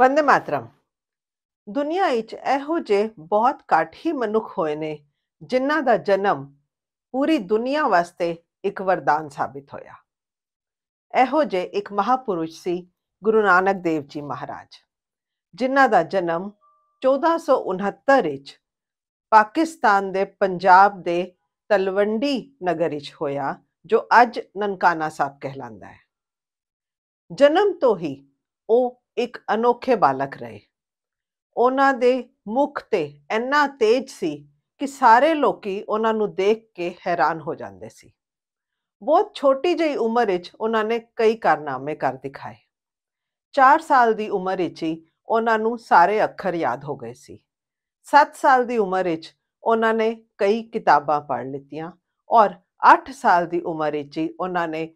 वंदे मातरम दुनिया इच एहो जे बहुत घट ही मनुख होए ने जिन्ना दा जन्म पूरी दुनिया वास्ते एक वरदान साबित होया एहो जे एक महापुरुष सी गुरु नानक देव जी महाराज जिन्ना दा जन्म चौदह 1469 इच पाकिस्तान दे पंजाब दे तलवंडी नगर इच होया जो अज ननकाना साहब कहलांदा है जन्म तो ही ओ ਇੱਕ ਅਨੋਖੇ ਬਾਲਕ ਰਹੇ ਉਹਨਾਂ ਦੇ ਮੁਖ ਤੇ ਇੰਨਾ ਤੇਜ ਸੀ ਕਿ ਸਾਰੇ ਲੋਕੀ ਉਹਨਾਂ ਨੂੰ ਦੇਖ ਕੇ ਹੈਰਾਨ ਹੋ ਜਾਂਦੇ ਸੀ ਬਹੁਤ ਛੋਟੀ ਜਿਹੀ ਉਮਰ ਵਿੱਚ ਉਹਨਾਂ ਨੇ ਕਈ ਕਾਰਨਾਮੇ ਕਰ ਦਿਖਾਏ 4 ਸਾਲ ਦੀ ਉਮਰ ਵਿੱਚ ਹੀ ਉਹਨਾਂ ਨੂੰ ਸਾਰੇ ਅੱਖਰ ਯਾਦ ਹੋ ਗਏ ਸੀ 7 ਸਾਲ ਦੀ ਉਮਰ ਵਿੱਚ ਉਹਨਾਂ ਨੇ ਕਈ ਕਿਤਾਬਾਂ ਪੜ੍ਹ ਲਿੱਤੀਆਂ ਔਰ 8 ਸਾਲ ਦੀ ਉਮਰ ਵਿੱਚ ਹੀ ਉਹਨਾਂ ਨੇ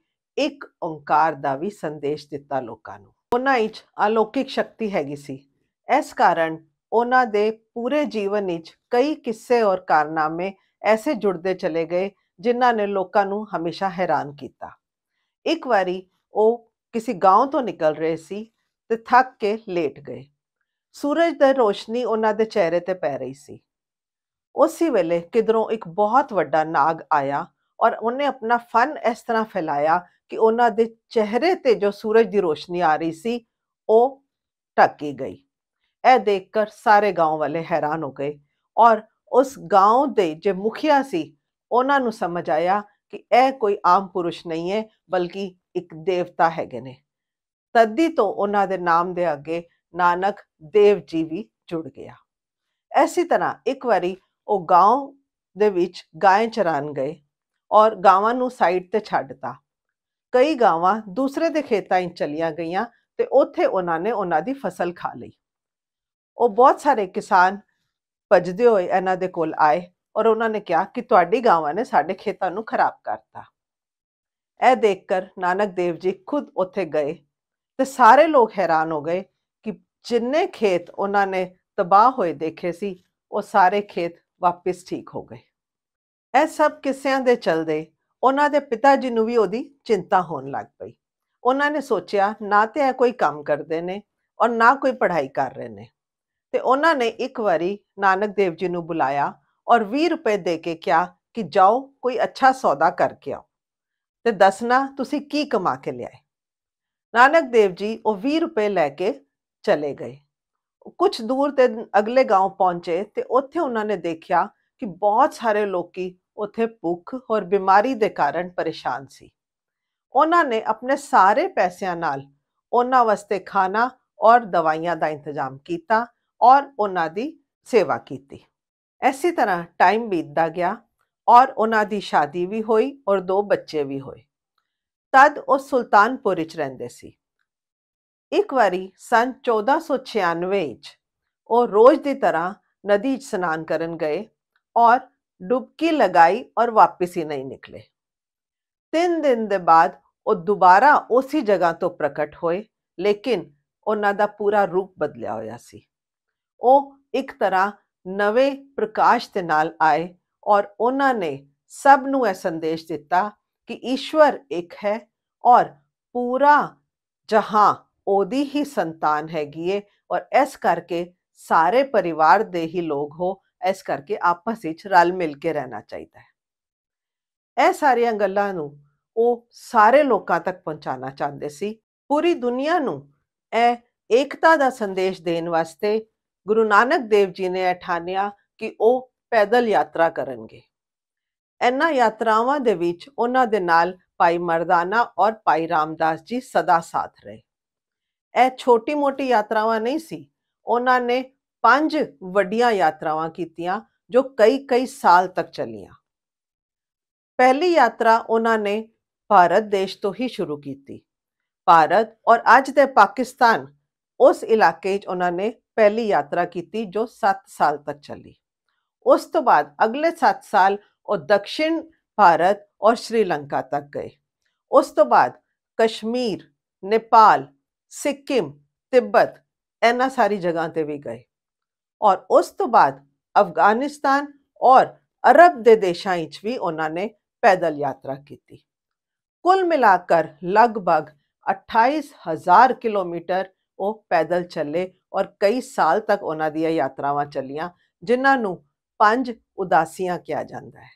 ਇੱਕ ਓੰਕਾਰ ਦਾ ਵੀ ਸੰਦੇਸ਼ ਦਿੱਤਾ ਲੋਕਾਂ ਨੂੰ ਉਹਨਾਂ ਵਿੱਚ ਅਲੌਕਿਕ ਸ਼ਕਤੀ ਹੈਗੀ ਸੀ ਇਸ ਕਾਰਨ ਉਹਨਾਂ ਦੇ ਪੂਰੇ ਜੀਵਨ ਵਿੱਚ ਕਈ ਕਿੱਸੇ ਔਰ ਕਾਰਨਾਮੇ ਐਸੇ ਜੁੜਦੇ ਚਲੇ ਗਏ ਜਿਨ੍ਹਾਂ ਨੇ ਲੋਕਾਂ ਨੂੰ ਹਮੇਸ਼ਾ ਹੈਰਾਨ ਕੀਤਾ ਇੱਕ ਵਾਰੀ ਉਹ ਕਿਸੇ گاؤں ਤੋਂ ਨਿਕਲ ਰਹੇ ਸੀ ਤੇ ਥੱਕ ਕੇ ਲੇਟ ਗਏ ਸੂਰਜ ਦੀ ਰੋਸ਼ਨੀ ਉਹਨਾਂ ਦੇ ਚਿਹਰੇ ਤੇ ਪੈ ਰਹੀ ਸੀ ਉਸੇ ਵੇਲੇ ਕਿਧਰੋਂ ਇੱਕ ਬਹੁਤ ਵੱਡਾ ਨਾਗ ਆਇਆ और उन्हें अपना फन इस तरह फैलाया कि उन्होंने चेहरे ते जो सूरज की रोशनी आ रही थी वो ढकी गई यह देखकर सारे गाँव वाले हैरान हो गए और उस गाँव के जो मुखिया से उन्होंने समझ आया कि यह कोई आम पुरुष नहीं है बल्कि एक देवता है तद्दी तो उन्होंने नाम के अगे नानक देव जी भी जुड़ गया इसी तरह एक बारी वो गाँव दे गायें गए ਔਰ ਗਾਵਾਂ ਨੂੰ ਸਾਈਡ ਤੇ ਛੱਡਤਾ ਕਈ ਗਾਵਾਂ ਦੂਸਰੇ ਦੇ ਖੇਤਾਂ 'ਚ ਚਲੀਆਂ ਗਈਆਂ ਤੇ ਉੱਥੇ ਉਹਨਾਂ ਨੇ ਉਹਨਾਂ ਦੀ ਫਸਲ ਖਾ ਲਈ ਉਹ ਬਹੁਤ ਸਾਰੇ ਕਿਸਾਨ ਭੱਜਦੇ ਹੋਏ ਇਹਨਾਂ ਦੇ ਕੋਲ ਆਏ ਔਰ ਉਹਨਾਂ ਨੇ ਕਿਹਾ ਕਿ ਤੁਹਾਡੀ ਗਾਵਾਂ ਨੇ ਸਾਡੇ ਖੇਤਾਂ ਨੂੰ ਖਰਾਬ ਕਰਤਾ ਇਹ ਦੇਖ ਕਰ ਨਾਨਕ ਦੇਵ ਜੀ ਖੁਦ ਉੱਥੇ ਗਏ ਤੇ ਸਾਰੇ ਲੋਕ ਹੈਰਾਨ ਹੋ ਗਏ ਕਿ ਜਿੰਨੇ ਖੇਤ ਉਹਨਾਂ ਨੇ ਤਬਾਹ ਹੋਏ ਦੇਖੇ ਸੀ ਉਹ ਸਾਰੇ ਖੇਤ ਵਾਪਸ ਠੀਕ ਹੋ ਗਏ ਇਹ ਸਭ ਕਿਸਿਆਂ ਦੇ ਚਲਦੇ ਉਹਨਾਂ ਦੇ ਪਿਤਾ ਜੀ ਨੂੰ ਵੀ ਉਹਦੀ ਚਿੰਤਾ ਹੋਣ ਲੱਗ ਪਈ ਉਹਨਾਂ ਨੇ ਸੋਚਿਆ ਨਾ ਤੇ ਇਹ ਕੋਈ ਕੰਮ ਕਰਦੇ ਨੇ ਔਰ ਨਾ ਕੋਈ ਪੜ੍ਹਾਈ ਕਰ ਰਹੇ ਨੇ ਤੇ ਉਹਨਾਂ ਨੇ ਇੱਕ ਵਾਰੀ ਨਾਨਕ ਦੇਵ ਜੀ ਨੂੰ ਬੁਲਾਇਆ ਔਰ 20 ਰੁਪਏ ਦੇ ਕੇ ਕਿਹਾ ਕਿ ਜਾਓ ਕੋਈ ਅੱਛਾ ਸੌਦਾ ਕਰਕੇ ਆਓ ਤੇ ਦੱਸਣਾ ਤੁਸੀਂ ਕੀ ਕਮਾ ਕੇ ਲਿਆਏ ਨਾਨਕ ਦੇਵ ਜੀ ਉਹ 20 ਰੁਪਏ ਲੈ ਕੇ ਚਲੇ ਗਏ ਕੁਝ ਦੂਰ ਤੇ ਅਗਲੇ گاؤں ਪਹੁੰਚੇ ਤੇ ਉੱਥੇ ਉਹਨਾਂ ਨੇ ਦੇਖਿਆ ਕਿ ਬਹੁਤ ਸਾਰੇ ਲੋਕੀ ਉੱਥੇ ਭੁੱਖ ਔਰ ਬਿਮਾਰੀ ਦੇ ਕਾਰਨ ਪਰੇਸ਼ਾਨ ਸੀ ਉਹਨਾਂ ਨੇ ਆਪਣੇ ਸਾਰੇ ਪੈਸਿਆਂ ਨਾਲ ਉਹਨਾਂ ਵਾਸਤੇ ਖਾਣਾ ਔਰ ਦਵਾਈਆਂ ਦਾ ਇੰਤਜ਼ਾਮ ਕੀਤਾ ਔਰ ਉਹਨਾਂ ਦੀ ਸੇਵਾ ਕੀਤੀ ਐਸੀ ਤਰ੍ਹਾਂ ਟਾਈਮ ਬੀਤਦਾ ਗਿਆ ਔਰ ਉਹਨਾਂ ਦੀ ਸ਼ਾਦੀ ਵੀ ਹੋਈ ਔਰ ਦੋ ਬੱਚੇ ਵੀ ਹੋਏ ਤਦ ਉਹ ਸੁਲਤਾਨਪੁਰ ਵਿੱਚ ਰਹਿੰਦੇ ਸੀ ਇੱਕ ਵਾਰੀ ਸਨ 1496 ਵਿੱਚ ਉਹ ਰੋਜ਼ ਦੀ ਤਰ੍ਹਾਂ ਨਦੀ 'ਚ ਇਸ਼ਨਾਨ ਕਰਨ ਗਏ ਔਰ डुबकी लगाई और वापस ही नहीं निकले तीन दिन के बाद ਉਹ ਦੁਬਾਰਾ ਉਸੇ ਜਗ੍ਹਾ ਤੋਂ ਪ੍ਰਕਟ ਹੋਏ ਲੇਕਿਨ ਉਹਨਾਂ ਦਾ ਪੂਰਾ ਰੂਪ ਬਦਲਿਆ ਹੋਇਆ ਸੀ ਉਹ ਇੱਕ ਤਰ੍ਹਾਂ ਨਵੇਂ ਪ੍ਰਕਾਸ਼ ਦੇ ਨਾਲ ਆਏ ਔਰ ਉਹਨਾਂ ਨੇ ਸਭ ਨੂੰ ਇਹ ਸੰਦੇਸ਼ ਦਿੱਤਾ ਕਿ ਈਸ਼ਵਰ ਇੱਕ ਹੈ ਔਰ ਪੂਰਾ ਜਹਾਂ ਉਹਦੀ ਹੀ ਸੰਤਾਨ ਹੈਗੀ ਏ ਔਰ ਇਸ ਕਰਕੇ ਸਾਰੇ ਪਰਿਵਾਰ ਦੇ ਹੀ ਲੋਕ ਹੋ ਇਸ ਕਰਕੇ ਆਪਸ ਵਿੱਚ ਰਲ ਮਿਲ ਕੇ ਰਹਿਣਾ ਚਾਹੀਦਾ ਹੈ ਇਹ ਸਾਰੀਆਂ ਗੱਲਾਂ ਨੂੰ ਉਹ ਸਾਰੇ ਲੋਕਾਂ ਤੱਕ ਪਹੁੰਚਾਉਣਾ ਚਾਹੁੰਦੇ ਸੀ ਪੂਰੀ ਦੁਨੀਆ ਨੂੰ ਇਹ ਏਕਤਾ ਦਾ ਸੰਦੇਸ਼ ਦੇਣ ਵਾਸਤੇ ਗੁਰੂ ਨਾਨਕ ਦੇਵ ਜੀ ਨੇ ਠਾਣਿਆ ਕਿ ਉਹ ਪੈਦਲ ਯਾਤਰਾ ਕਰਨਗੇ ਇਹਨਾਂ ਯਾਤਰਾਵਾਂ ਦੇ ਵਿੱਚ ਉਹਨਾਂ ਦੇ ਨਾਲ ਭਾਈ ਮਰਦਾਨਾ ਔਰ ਭਾਈ ਰਾਮਦਾਸ ਜੀ ਸਦਾ ਸਾਥ ਰਹੇ ਇਹ ਛੋਟੀ-ਮੋਟੀ ਯਾਤਰਾਵਾਂ ਨਹੀਂ ਸੀ ਉਹਨਾਂ ਨੇ पांच वड्डिया यात्रावां कीतियां जो कई कई साल तक चलिया पहली यात्रा उन्होंने भारत देश तो ही शुरू की थी। भारत और आज दे पाकिस्तान उस इलाके उन्होंने पहली यात्रा की थी जो सात साल तक चली उस तो बाद अगले सात साल वो दक्षिण भारत और श्रीलंका तक गए उस तो बाद कश्मीर नेपाल सिक्किम तिब्बत इन्ह सारी जगह पर भी गए ਔਰ ਉਸ ਤੋਂ ਬਾਅਦ ਅਫਗਾਨਿਸਤਾਨ ਔਰ ਅਰਬ ਦੇ ਦੇਸ਼ਾਂ ਵਿੱਚ ਵੀ ਉਹਨਾਂ ਨੇ ਪੈਦਲ ਯਾਤਰਾ ਕੀਤੀ ਕੁੱਲ ਮਿਲਾਕਰ ਲਗਭਗ 28000 ਕਿਲੋਮੀਟਰ ਉਹ ਪੈਦਲ ਚੱਲੇ ਔਰ ਕਈ ਸਾਲ ਤੱਕ ਉਹਨਾਂ ਦੀਆਂ ਯਾਤਰਾਵਾਂ ਚੱਲੀਆਂ ਜਿਨ੍ਹਾਂ ਨੂੰ ਪੰਜ ਉਦਾਸੀਆਂ ਕਿਹਾ ਜਾਂਦਾ ਹੈ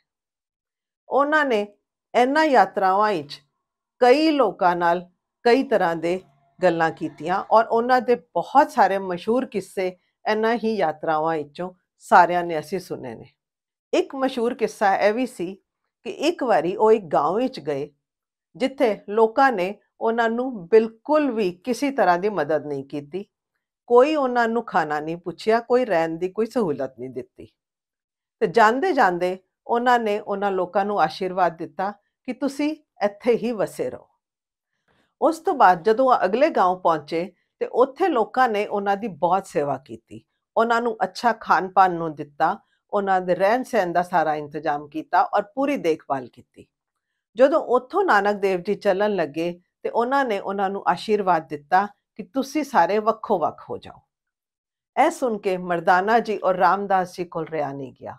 ਉਹਨਾਂ ਨੇ ਇਹਨਾਂ ਯਾਤਰਾਵਾਂ ਵਿੱਚ ਕਈ ਲੋਕਾਂ ਨਾਲ ਕਈ ਤਰ੍ਹਾਂ ਦੇ ਗੱਲਾਂ ਕੀਤੀਆਂ ਔਰ ਉਹਨਾਂ ਦੇ ਬਹੁਤ ਸਾਰੇ ਮਸ਼ਹੂਰ ਕਿੱਸੇ ਇਹਨਾਂ ਹੀ ਯਾਤਰਾਵਾਂ ਵਿੱਚੋਂ ਸਾਰਿਆਂ ਨੇ ਅਸੀਂ ਸੁਨੇ ਨੇ ਇੱਕ ਮਸ਼ਹੂਰ ਕਿੱਸਾ ਇਹ ਵੀ ਸੀ ਕਿ ਇੱਕ ਵਾਰੀ ਉਹ ਇੱਕ گاؤں ਵਿੱਚ ਗਏ ਜਿੱਥੇ ਲੋਕਾਂ ਨੇ ਉਹਨਾਂ ਨੂੰ ਬਿਲਕੁਲ ਵੀ ਕਿਸੇ ਤਰ੍ਹਾਂ ਦੀ ਮਦਦ ਨਹੀਂ ਕੀਤੀ ਕੋਈ ਉਹਨਾਂ ਨੂੰ ਖਾਣਾ ਨਹੀਂ ਪੁੱਛਿਆ ਕੋਈ ਰਹਿਣ ਦੀ ਕੋਈ ਸਹੂਲਤ ਨਹੀਂ ਦਿੱਤੀ ਤੇ ਜਾਂਦੇ ਜਾਂਦੇ ਉਹਨਾਂ ਨੇ ਉਹਨਾਂ ਲੋਕਾਂ ਨੂੰ ਆਸ਼ੀਰਵਾਦ ਦਿੱਤਾ ਕਿ ਤੁਸੀਂ ਇੱਥੇ ਹੀ ਵਸੇ ਰਹੋ ਉਸ ਤੋਂ ਬਾਅਦ ਜਦੋਂ ਅਗਲੇ گاؤں ਪਹੁੰਚੇ ਤੇ ਉੱਥੇ ਲੋਕਾਂ ਨੇ ਉਹਨਾਂ ਦੀ ਬਹੁਤ ਸੇਵਾ ਕੀਤੀ ਉਹਨਾਂ ਨੂੰ ਅੱਛਾ ਖਾਣ ਪਾਣ ਨੂੰ ਦਿੱਤਾ ਉਹਨਾਂ ਦੇ ਰਹਿਣ ਸਹਿਣ ਦਾ ਸਾਰਾ ਇੰਤਜ਼ਾਮ ਕੀਤਾ ਔਰ ਪੂਰੀ ਦੇਖਭਾਲ ਕੀਤੀ ਜਦੋਂ ਉੱਥੋਂ ਨਾਨਕ ਦੇਵ ਜੀ ਚੱਲਣ ਲੱਗੇ ਤੇ ਉਹਨਾਂ ਨੇ ਉਹਨਾਂ ਨੂੰ ਆਸ਼ੀਰਵਾਦ ਦਿੱਤਾ ਕਿ ਤੁਸੀਂ ਸਾਰੇ ਵੱਖੋ ਵੱਖ ਹੋ ਜਾਓ ਇਹ ਸੁਣ ਕੇ ਮਰਦਾਨਾ ਜੀ ਔਰ ਰਾਮਦਾਸ ਜੀ ਕੋਲ ਰਿਆ ਨਹੀਂ ਗਿਆ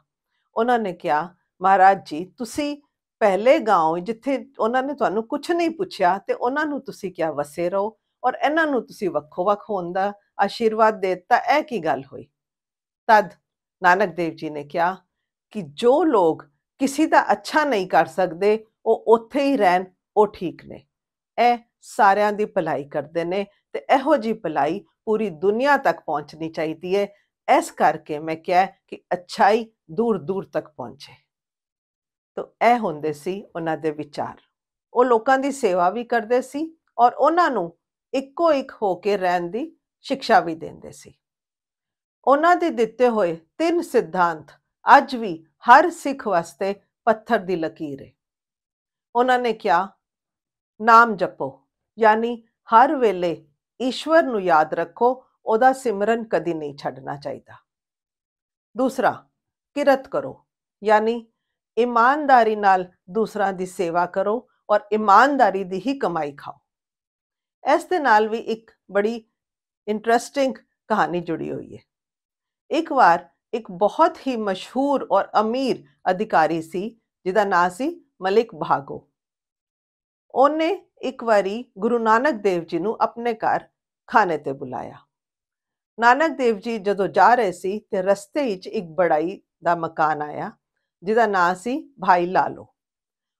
ਉਹਨਾਂ ਨੇ ਕਿਹਾ ਮਹਾਰਾਜ ਜੀ ਤੁਸੀਂ ਪਹਿਲੇ گاؤں ਜਿੱਥੇ ਉਹਨਾਂ ਨੇ ਤੁਹਾਨੂੰ ਕੁਝ ਨਹੀਂ ਪੁੱਛਿਆ ਤੇ ਉਹਨਾਂ ਨੂੰ ਤੁਸੀਂ ਕਿਹਾ ਵਸੇ ਰਹੋ ਔਰ ਇਹਨਾਂ ਨੂੰ ਤੁਸੀਂ ਵੱਖੋ ਵੱਖ ਹੋਣ ਦਾ ਆਸ਼ੀਰਵਾਦ ਦੇ ਦਿੱਤਾ ਇਹ ਕੀ ਗੱਲ ਹੋਈ ਤਦ ਨਾਨਕ ਦੇਵ ਜੀ ਨੇ ਕਿਹਾ ਕਿ ਜੋ ਲੋਕ ਕਿਸੇ ਦਾ ਅੱਛਾ ਨਹੀਂ ਕਰ ਸਕਦੇ ਉਹ ਉੱਥੇ ਹੀ ਰਹਿਣ ਉਹ ਠੀਕ ਨੇ ਇਹ ਸਾਰਿਆਂ ਦੀ ਭਲਾਈ ਕਰਦੇ ਨੇ ਤੇ ਇਹੋ ਜੀ ਭਲਾਈ ਪੂਰੀ ਦੁਨੀਆ ਤੱਕ ਪਹੁੰਚਣੀ ਚਾਹੀਦੀ ਹੈ ਇਸ ਕਰਕੇ ਮੈਂ ਕਿਹਾ ਕਿ ਅਛਾਈ ਦੂਰ ਦੂਰ ਤੱਕ ਪਹੁੰਚੇ ਤੋ ਇਹ ਹੁੰਦੇ ਸੀ ਉਹਨਾਂ ਦੇ ਵਿਚਾਰ ਉਹ ਲੋਕਾਂ ਦੀ ਸੇਵਾ ਵੀ ਕਰਦੇ ਸੀ ਔਰ ਉਹਨਾਂ ਨੂੰ ਇੱਕੋ ਇੱਕ ਹੋ ਕੇ ਰਹਿਣ ਦੀ ਸਿੱਖਿਆ ਵੀ ਦਿੰਦੇ ਸੀ ਉਹਨਾਂ ਦੇ ਦਿੱਤੇ ਹੋਏ ਤਿੰਨ ਸਿਧਾਂਤ ਅੱਜ ਵੀ ਹਰ ਸਿੱਖ ਵਾਸਤੇ ਪੱਥਰ ਦੀ ਲਕੀਰ ਹੈ ਉਹਨਾਂ ਨੇ ਕਿਹਾ ਨਾਮ ਜਪੋ ਯਾਨੀ ਹਰ ਵੇਲੇ ਈਸ਼ਵਰ ਨੂੰ ਯਾਦ ਰੱਖੋ ਉਹਦਾ ਸਿਮਰਨ ਕਦੀ ਨਹੀਂ ਛੱਡਣਾ ਚਾਹੀਦਾ ਦੂਸਰਾ ਕਿਰਤ ਕਰੋ ਯਾਨੀ ਇਮਾਨਦਾਰੀ ਨਾਲ ਦੂਸਰਾਂ ਦੀ ਸੇਵਾ ਕਰੋ ਔਰ ਇਮਾਨਦਾਰੀ ਦੀ ਹੀ ਕਮਾਈ ਖਾਓ ਇਸ ਦੇ ਨਾਲ ਵੀ ਇੱਕ ਬੜੀ ਇੰਟਰਸਟਿੰਗ ਕਹਾਣੀ ਜੁੜੀ ਹੋਈ ਹੈ ਇੱਕ ਵਾਰ ਇੱਕ ਬਹੁਤ ਹੀ ਮਸ਼ਹੂਰ ਔਰ ਅਮੀਰ ਅਧਿਕਾਰੀ ਸੀ ਜਿਹਦਾ ਨਾਂ ਸੀ ਮਲਿਕ ਭਾਗੋ ਉਹਨੇ ਇੱਕ ਵਾਰੀ ਗੁਰੂ ਨਾਨਕ ਦੇਵ ਜੀ ਨੂੰ ਆਪਣੇ ਘਰ ਖਾਣੇ ਤੇ ਬੁਲਾਇਆ ਨਾਨਕ ਦੇਵ ਜੀ ਜਦੋਂ ਜਾ ਰਹੇ ਸੀ ਤੇ ਰਸਤੇ ਵਿੱਚ ਇੱਕ ਬੜਾਈ ਦਾ ਮਕਾਨ ਆਇਆ ਜਿਹਦਾ ਨਾਂ ਸੀ ਭਾਈ ਲਾਲੋ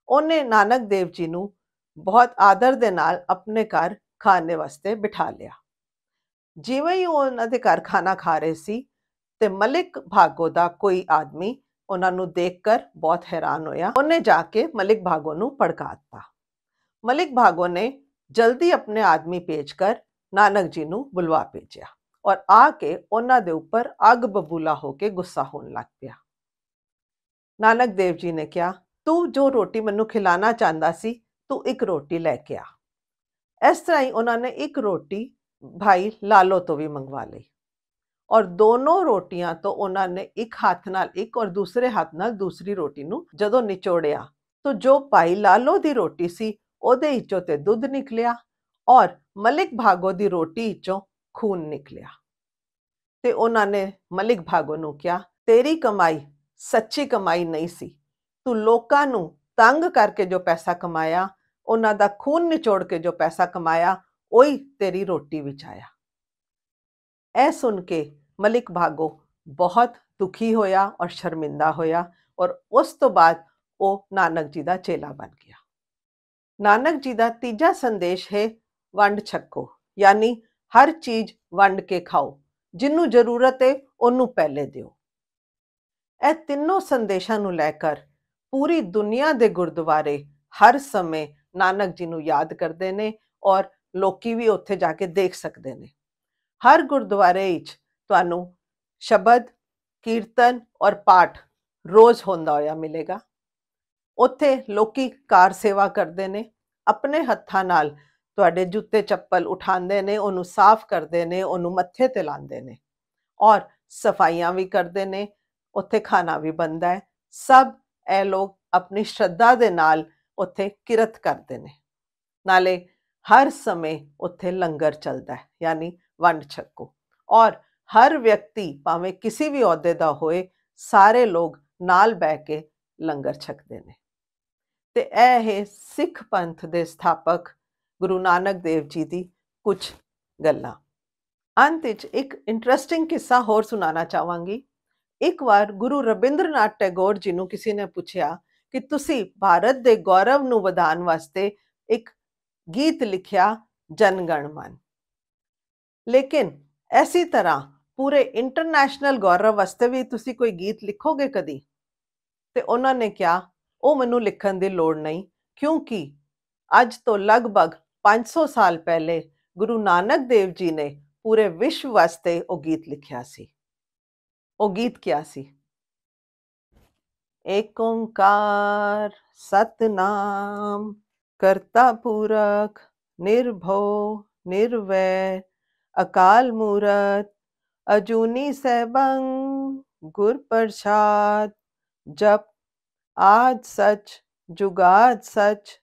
ਉਹਨੇ ਨਾਨਕ ਦੇਵ ਜੀ ਨੂੰ ਬਹੁਤ ਆਦਰ ਦੇ ਨਾਲ ਆਪਣੇ ਘਰ ਖਾਣ ਵਾਸਤੇ ਬਿਠਾ ਲਿਆ ਜਿਵੇਂ ਹੀ ਉਹਨਾਂ ਦੇ ਘਰ ਖਾਣਾ ਖਾ ਰਹੇ ਸੀ ਤੇ ਮਲਿਕ ਭਾਗੋ ਦਾ ਕੋਈ ਆਦਮੀ ਉਹਨਾਂ ਨੂੰ ਦੇਖ ਕਰ ਬਹੁਤ ਹੈਰਾਨ ਹੋਇਆ ਉਹਨੇ ਜਾ ਕੇ ਮਲਿਕ ਭਾਗੋ ਨੂੰ ਪੜਕਾ ਦਿੱਤਾ ਮਲਿਕ ਭਾਗੋ ਨੇ ਜਲਦੀ ਆਪਣੇ ਆਦਮੀ ਭੇਜ ਕਰ ਨਾਨਕ ਜੀ ਨੂੰ ਬੁਲਵਾ ਭੇਜਿਆ ਔਰ ਆ ਕੇ ਉਹਨਾਂ ਦੇ ਉੱਪਰ ਅਗ ਬਬੂਲਾ ਹੋ ਕੇ ਗੁੱਸਾ ਹੋਣ ਲੱਗ ਪਿਆ ਨਾਨਕ ਦੇਵ ਜੀ ਨੇ ਕਿਹਾ ਤੂੰ ਜੋ ਰੋਟੀ ਮੈਨੂੰ ਖਿਲਾਣਾ ਚਾਹੁੰਦਾ ਸੀ ਤੂੰ ਇੱਕ ਰੋਟੀ ਲੈ ਕੇ ਆ ਇਸ ਤਰ੍ਹਾਂ ਹੀ ਉਹਨਾਂ ਨੇ ਇੱਕ ਰੋਟੀ ਭਾਈ ਲਾਲੋ ਤੋਂ ਵੀ ਮੰਗਵਾ ਲਈ ਔਰ ਦੋਨੋਂ ਰੋਟੀਆਂ ਤੋਂ ਉਹਨਾਂ ਨੇ ਇੱਕ ਹੱਥ ਨਾਲ ਇੱਕ ਔਰ ਦੂਸਰੇ ਹੱਥ ਨਾਲ ਦੂਸਰੀ ਰੋਟੀ ਨੂੰ ਜਦੋਂ ਨਿਚੋੜਿਆ ਤਾਂ ਜੋ ਭਾਈ ਲਾਲੋ ਦੀ ਰੋਟੀ ਸੀ ਉਹਦੇ ਵਿੱਚੋਂ ਤੇ ਦੁੱਧ ਨਿਕਲਿਆ ਔਰ ਮਲਿਕ ਭਾਗੋ ਦੀ ਰੋਟੀ ਵਿੱਚੋਂ ਖੂਨ ਨਿਕਲਿਆ ਤੇ ਉਹਨਾਂ ਨੇ ਮਲਿਕ ਭਾਗੋ ਨੂੰ ਕਿਹਾ ਤੇਰੀ ਕਮਾਈ ਸੱਚੀ ਕਮਾਈ ਨਹੀਂ ਸੀ ਤੂੰ ਲੋਕਾਂ ਨੂੰ ਤੰਗ ਕਰਕੇ ਜੋ ਪੈਸਾ ਕਮਾਇਆ ਉਹਨਾਂ ਦਾ ਖੂਨ ਨਿਚੋੜ ਕੇ ਜੋ ਪੈਸਾ ਕਮਾਇਆ ਉਹੀ ਤੇਰੀ ਰੋਟੀ ਵਿੱਚ ਆਇਆ ਇਹ ਸੁਣ ਕੇ ਮਲਿਕ ਭਾਗੋ ਬਹੁਤ ਦੁਖੀ ਹੋਇਆ ਔਰ ਸ਼ਰਮਿੰਦਾ ਹੋਇਆ ਔਰ ਉਸ ਤੋਂ ਬਾਅਦ ਉਹ ਨਾਨਕ ਜੀ ਦਾ ਚੇਲਾ ਬਣ ਗਿਆ ਨਾਨਕ ਜੀ ਦਾ ਤੀਜਾ ਸੰਦੇਸ਼ ਹੈ ਵੰਡ ਛਕੋ ਯਾਨੀ ਹਰ ਚੀਜ਼ ਵੰਡ ਕੇ ਖਾਓ ਜਿੰਨੂੰ ਜ਼ਰੂਰਤ ਹੈ ਉਹਨੂੰ ਪਹਿਲੇ ਦਿਓ ਇਹ ਤਿੰਨੋਂ ਸੰਦੇਸ਼ਾਂ ਨੂੰ ਲੈ ਕੇ ਪੂਰੀ ਦੁਨੀਆ ਦੇ ਗੁਰਦੁਆਰੇ ਹਰ ਸਮੇਂ नानक जी याद करते ने और लोग भी उत्थे जाके देख सकते ने हर गुरुद्वारे थानू शब्द कीर्तन और पाठ रोज़ होंदा होया मिलेगा उत्थे लोकी कार सेवा करते ने अपने हत्था नाल तुहाडे जूते चप्पल उठाते ने ओनू साफ करते ने ओनू मत्थे ते लांदे ने और सफाइया भी करते ने उत्थे खाना भी बनता है सब ए लोग अपनी श्रद्धा के नाल ਉੱਥੇ ਕਿਰਤ ਕਰਦੇ ਨੇ ਨਾਲੇ ਹਰ ਸਮੇਂ ਉੱਥੇ ਲੰਗਰ ਚੱਲਦਾ ਹੈ ਯਾਨੀ ਵੰਡ ਛਕੋ ਔਰ ਹਰ ਵਿਅਕਤੀ ਭਾਵੇਂ ਕਿਸੇ ਵੀ ਅਹੁਦੇ ਦਾ ਹੋਏ ਸਾਰੇ ਲੋਕ ਨਾਲ ਬਹਿ ਕੇ ਲੰਗਰ ਛਕਦੇ ਨੇ ਤੇ ਇਹ ਹੈ ਸਿੱਖ ਪੰਥ ਦੇ ਸਥਾਪਕ ਗੁਰੂ ਨਾਨਕ ਦੇਵ ਜੀ ਦੀ ਕੁਝ ਗੱਲਾਂ ਅੰਤ ਵਿੱਚ ਇੱਕ ਇੰਟਰਸਟਿੰਗ ਕਿੱਸਾ ਹੋਰ ਸੁਣਾਉਣਾ ਚਾਹਾਂਗੀ ਇੱਕ ਵਾਰ ਗੁਰੂ ਰਬਿੰਦਰਨਾਥ ਟੈਗੋਰ ਜੀ ਨੂੰ ਕਿਸੇ ਨੇ ਪੁੱਛਿਆ ਕਿ ਤੁਸੀਂ ਭਾਰਤ ਦੇ ਗੌਰਵ ਨੂੰ ਵਧਾਉਣ ਵਾਸਤੇ ਇੱਕ ਗੀਤ ਲਿਖਿਆ ਗਣ ਮਨ ਲੇਕਿਨ ਐਸੀ ਤਰ੍ਹਾਂ ਪੂਰੇ ਇੰਟਰਨੈਸ਼ਨਲ ਗੌਰਵ ਵਾਸਤੇ ਵੀ ਤੁਸੀਂ ਕੋਈ ਗੀਤ ਲਿਖੋਗੇ ਕਦੀ ਤੇ ਉਹਨਾਂ ਨੇ ਕਿਹਾ ਉਹ ਮੈਨੂੰ ਲਿਖਣ ਦੀ ਲੋੜ ਨਹੀਂ ਕਿਉਂਕਿ ਅੱਜ ਤੋਂ ਲਗਭਗ 500 ਸਾਲ ਪਹਿਲੇ ਗੁਰੂ ਨਾਨਕ ਦੇਵ ਜੀ ਨੇ ਪੂਰੇ ਵਿਸ਼ਵ ਵਾਸਤੇ ਉਹ ਗੀਤ ਲਿਖਿਆ ਸੀ ਉਹ ਗੀਤ ਕਿਹਾ ਸੀ एक ओंकार सतनाम कर्ता पूरक निर्भो निर्वैर अकाल मूरत अजूनी सैबंग गुर प्रसाद जप आज सच जुगाद सच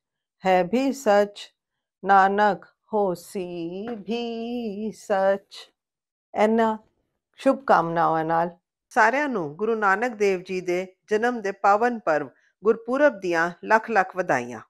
है भी सच नानक हो सी भी सच एना ਕਾਮਨਾਵਾਂ ਨਾਲ ਸਾਰਿਆਂ ਨੂੰ ਗੁਰੂ ਨਾਨਕ ਦੇਵ ਜੀ ਦੇ ਜਨਮ ਦੇ ਪਾਵਨ ਪਰਵ ਗੁਰਪੁਰਬ ਦੀਆਂ ਲੱਖ ਲੱਖ ਵਧਾਈਆਂ